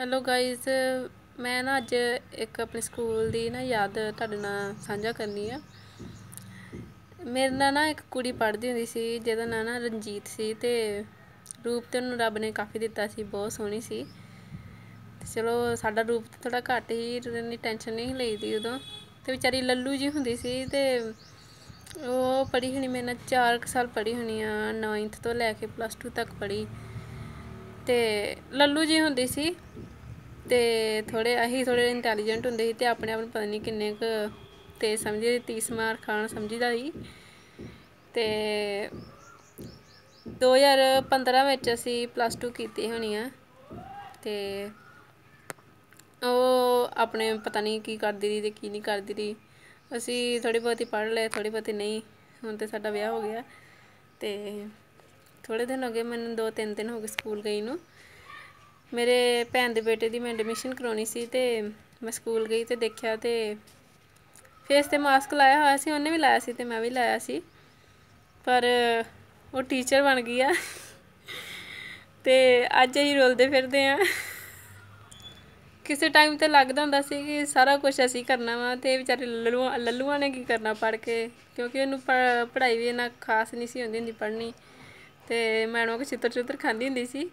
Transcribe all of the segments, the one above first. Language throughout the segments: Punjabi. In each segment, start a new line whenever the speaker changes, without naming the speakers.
ਹੈਲੋ ਗਾਇਜ਼ ਮੈਂ ਨਾ ਅੱਜ ਇੱਕ ਆਪਣੇ ਸਕੂਲ ਦੀ ਨਾ ਯਾਦ ਤੁਹਾਡੇ ਨਾਲ ਸਾਂਝਾ ਕਰਨੀ ਆ ਮੇਰੇ ਨਾਲ ਨਾ ਇੱਕ ਕੁੜੀ ਪੜ੍ਹਦੀ ਹੁੰਦੀ ਸੀ ਜਿਹਦਾ ਨਾਂ ਨਾ ਰਣਜੀਤ ਸੀ ਤੇ ਰੂਪ ਤੇ ਉਹਨੂੰ ਰੱਬ ਨੇ ਕਾਫੀ ਦਿੱਤਾ ਸੀ ਬਹੁਤ ਸੋਹਣੀ ਸੀ ਤੇ ਚਲੋ ਸਾਡਾ ਰੂਪ ਤੇ ਥੋੜਾ ਘੱਟ ਹੀ ਰਣੀ ਟੈਨਸ਼ਨ ਨਹੀਂ ਲਈਦੀ ਉਦੋਂ ਤੇ ਵਿਚਾਰੀ ਲੱਲੂ ਜੀ ਹੁੰਦੀ ਸੀ ਤੇ ਉਹ ਪੜ੍ਹੀ ਹਣੀ ਮੇਰੇ ਨਾਲ 4 ਸਾਲ ਪੜ੍ਹੀ ਹਣੀ ਆ 9th ਤੋਂ ਲੈ ਕੇ ਪਲੱਸ 2 ਤੱਕ ਪੜ੍ਹੀ ਤੇ ਲੱਲੂ ਜੀ ਹੁੰਦੀ ਸੀ ਤੇ ਥੋੜੇ ਅਹੀ ਥੋੜੇ ਇੰਟੈਲੀਜੈਂਟ ਹੁੰਦੇ ਸੀ ਤੇ ਆਪਣੇ ਆਪ ਨੂੰ ਪਤਾ ਨਹੀਂ ਕਿੰਨੇ ਕੁ ਤੇ ਸਮਝੀ ਤੀਸ ਮਾਰ ਖਾਣ ਸਮਝੀਦਾ ਸੀ ਤੇ 2015 ਵਿੱਚ ਅਸੀਂ ਪਲੱਸ 2 ਕੀਤੀ ਹੋਣੀ ਆ ਤੇ ਉਹ ਆਪਣੇ ਪਤਾ ਨਹੀਂ ਕੀ ਕਰਦੀ ਰਹੀ ਤੇ ਕੀ ਨਹੀਂ ਕਰਦੀ ਰਹੀ ਅਸੀਂ ਥੋੜੀ ਬਹੁਤੀ ਪੜ੍ਹ ਲਏ ਥੋੜੀ ਬਹੁਤੀ ਨਹੀਂ ਹੁਣ ਤੇ ਸਾਡਾ ਵਿਆਹ ਹੋ ਗਿਆ ਤੇ ਥੋੜੇ ਦਿਨ ਹੋ ਗਏ ਮੈਨੂੰ ਦੋ ਤਿੰਨ ਦਿਨ ਹੋ ਗਏ ਸਕੂਲ ਗਈ ਨੂੰ ਮੇਰੇ ਭੈਣ ਦੇ ਬੇਟੇ ਦੀ ਮੈਂ ਐਡਮਿਸ਼ਨ ਕਰਾਉਣੀ ਸੀ ਤੇ ਮੈਂ ਸਕੂਲ ਗਈ ਤੇ ਦੇਖਿਆ ਤੇ ਫੇਸ ਤੇ ਮਾਸਕ ਲਾਇਆ ਹੋਇਆ ਸੀ ਉਹਨੇ ਵੀ ਲਾਇਆ ਸੀ ਤੇ ਮੈਂ ਵੀ ਲਾਇਆ ਸੀ ਪਰ ਉਹ ਟੀਚਰ ਬਣ ਗਈ ਆ ਤੇ ਅੱਜ ਅਸੀਂ ਰੋਲਦੇ ਫਿਰਦੇ ਆ ਕਿਸੇ ਟਾਈਮ ਤੇ ਲੱਗਦਾ ਹੁੰਦਾ ਸੀ ਕਿ ਸਾਰਾ ਕੁਝ ਅਸੀਂ ਕਰਨਾ ਵਾ ਤੇ ਵਿਚਾਰੇ ਲੱਲੂਆਂ ਲੱਲੂਆਂ ਨੇ ਕੀ ਕਰਨਾ ਪੜ ਕੇ ਕਿਉਂਕਿ ਉਹਨੂੰ ਪੜ੍ਹਾਈ ਵੀ ਇਹਨਾਂ ਖਾਸ ਨਹੀਂ ਸੀ ਹੁੰਦੀ ਹੁੰਦੀ ਪੜ੍ਹਨੀ ਤੇ ਮੈਂ ਉਹ ਕੋ ਚਿੱਤਰ ਚੁੱਤਰ ਖਾਂਦੀ ਹੁੰਦੀ ਸੀ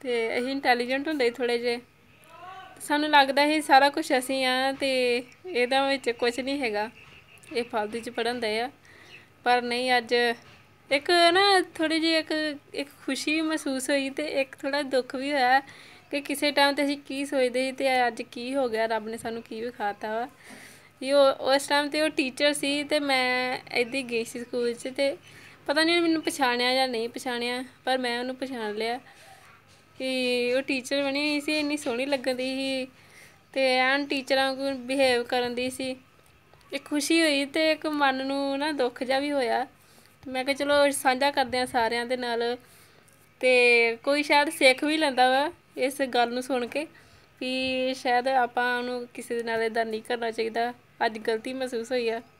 ਤੇ ਅਸੀਂ ਇੰਟੈਲੀਜੈਂਟ ਹੁੰਦੇ ਥੋੜੇ ਜੇ ਸਾਨੂੰ ਲੱਗਦਾ ਸੀ ਸਾਰਾ ਕੁਝ ਅਸੀਂ ਆ ਤੇ ਇਹਦਾ ਵਿੱਚ ਕੁਝ ਨਹੀਂ ਹੈਗਾ ਇਹ ਫਾਲਤੂ ਚ ਪੜਨ ਦੇ ਆ ਪਰ ਨਹੀਂ ਅੱਜ ਇੱਕ ਨਾ ਥੋੜੀ ਜਿਹੀ ਇੱਕ ਇੱਕ ਖੁਸ਼ੀ ਮਹਿਸੂਸ ਹੋਈ ਤੇ ਇੱਕ ਥੋੜਾ ਦੁੱਖ ਵੀ ਹੋਇਆ ਕਿ ਕਿਸੇ ਟਾਈਮ ਤੇ ਅਸੀਂ ਕੀ ਸੋਚਦੇ ਸੀ ਤੇ ਅੱਜ ਕੀ ਹੋ ਗਿਆ ਰੱਬ ਨੇ ਸਾਨੂੰ ਕੀ ਵਿਖਾਤਾ ਵਾ ਇਹ ਉਸ ਟਾਈਮ ਤੇ ਉਹ ਟੀਚਰ ਸੀ ਤੇ ਮੈਂ ਇੱਦੀ ਗਈ ਸੀ ਸਕੂਲ 'ਚ ਤੇ ਪਤਾ ਨਹੀਂ ਮੈਨੂੰ ਪਛਾਣਿਆ ਜਾਂ ਨਹੀਂ ਪਛਾਣਿਆ ਪਰ ਮੈਂ ਉਹਨੂੰ ਪਛਾਣ ਲਿਆ ਕਿ ਉਹ ਟੀਚਰ ਬਣੀ ਹੋਈ ਸੀ ਇੰਨੀ ਸੋਹਣੀ ਲੱਗਦੀ ਸੀ ਤੇ ਐਨ ਟੀਚਰਾਂ ਨੂੰ ਬਿਹੇਵ ਕਰਨ ਦੀ ਸੀ ਇਹ ਖੁਸ਼ੀ ਹੋਈ ਤੇ ਇੱਕ ਮਨ ਨੂੰ ਨਾ ਦੁੱਖ ਜਾ ਵੀ ਹੋਇਆ ਮੈਂ ਕਿਹਾ ਚਲੋ ਸਾਂਝਾ ਕਰਦੇ ਆ ਸਾਰਿਆਂ ਦੇ ਨਾਲ ਤੇ ਕੋਈ ਸ਼ਾਇਦ ਸਿੱਖ ਵੀ ਲੈਂਦਾ ਵਾ ਇਸ ਗੱਲ ਨੂੰ ਸੁਣ ਕੇ ਵੀ ਸ਼ਾਇਦ ਆਪਾਂ ਉਹਨੂੰ ਕਿਸੇ ਦੇ ਨਾਲ ਇਦਾਂ ਨਹੀਂ ਕਰਨਾ ਚਾਹੀਦਾ ਅੱਜ ਗਲਤੀ ਮਹਿਸੂਸ ਹੋਈ ਆ